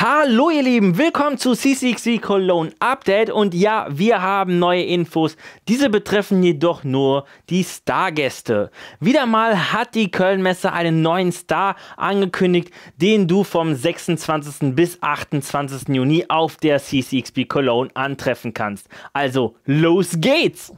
Hallo ihr Lieben, willkommen zu CCXC Cologne Update und ja, wir haben neue Infos. Diese betreffen jedoch nur die Stargäste. Wieder mal hat die Kölnmesse einen neuen Star angekündigt, den du vom 26. bis 28. Juni auf der CCXP Cologne antreffen kannst. Also, los geht's!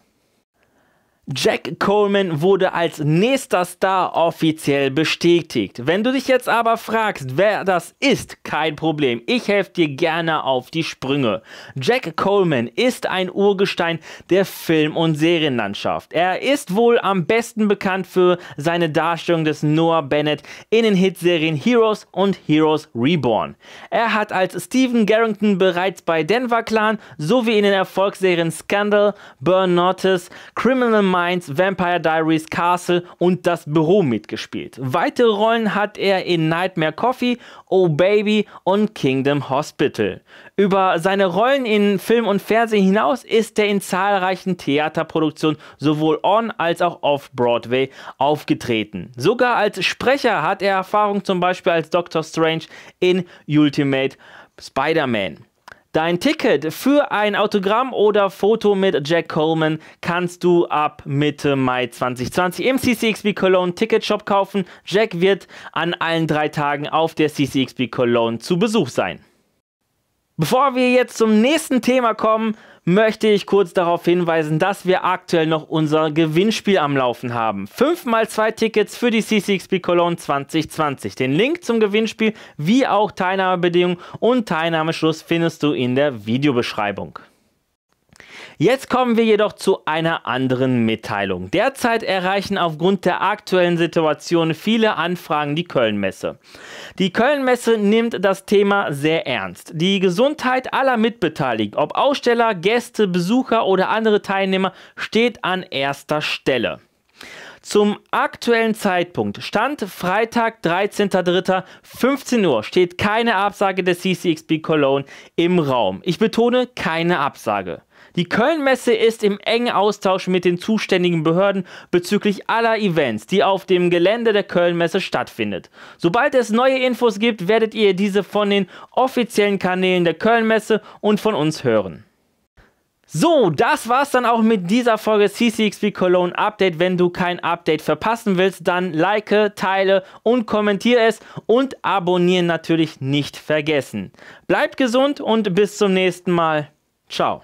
Jack Coleman wurde als nächster Star offiziell bestätigt. Wenn du dich jetzt aber fragst, wer das ist, kein Problem. Ich helfe dir gerne auf die Sprünge. Jack Coleman ist ein Urgestein der Film- und Serienlandschaft. Er ist wohl am besten bekannt für seine Darstellung des Noah Bennett in den Hitserien Heroes und Heroes Reborn. Er hat als Stephen Garrington bereits bei Denver Clan sowie in den Erfolgsserien Scandal, Burn Notice, Criminal Mind Mainz, Vampire Diaries, Castle und Das Büro mitgespielt. Weitere Rollen hat er in Nightmare Coffee, Oh Baby und Kingdom Hospital. Über seine Rollen in Film und Fernsehen hinaus ist er in zahlreichen Theaterproduktionen sowohl on als auch off Broadway aufgetreten. Sogar als Sprecher hat er Erfahrung zum Beispiel als Doctor Strange in Ultimate Spider-Man. Dein Ticket für ein Autogramm oder Foto mit Jack Coleman kannst du ab Mitte Mai 2020 im CCXB Cologne Ticket Shop kaufen. Jack wird an allen drei Tagen auf der CCXB Cologne zu Besuch sein. Bevor wir jetzt zum nächsten Thema kommen, möchte ich kurz darauf hinweisen, dass wir aktuell noch unser Gewinnspiel am Laufen haben. 5x2 Tickets für die CCXP Cologne 2020. Den Link zum Gewinnspiel wie auch Teilnahmebedingungen und Teilnahmeschluss findest du in der Videobeschreibung. Jetzt kommen wir jedoch zu einer anderen Mitteilung. Derzeit erreichen aufgrund der aktuellen Situation viele Anfragen die Kölnmesse. Die Kölnmesse nimmt das Thema sehr ernst. Die Gesundheit aller Mitbeteiligten, ob Aussteller, Gäste, Besucher oder andere Teilnehmer, steht an erster Stelle. Zum aktuellen Zeitpunkt, Stand Freitag, 13.03.15 Uhr, steht keine Absage des CCXP Cologne im Raum. Ich betone, keine Absage. Die Kölnmesse ist im engen Austausch mit den zuständigen Behörden bezüglich aller Events, die auf dem Gelände der Kölnmesse stattfindet. Sobald es neue Infos gibt, werdet ihr diese von den offiziellen Kanälen der Kölnmesse und von uns hören. So, das war's dann auch mit dieser Folge CCXP Cologne Update. Wenn du kein Update verpassen willst, dann like, teile und kommentiere es und abonnieren natürlich nicht vergessen. Bleibt gesund und bis zum nächsten Mal. Ciao.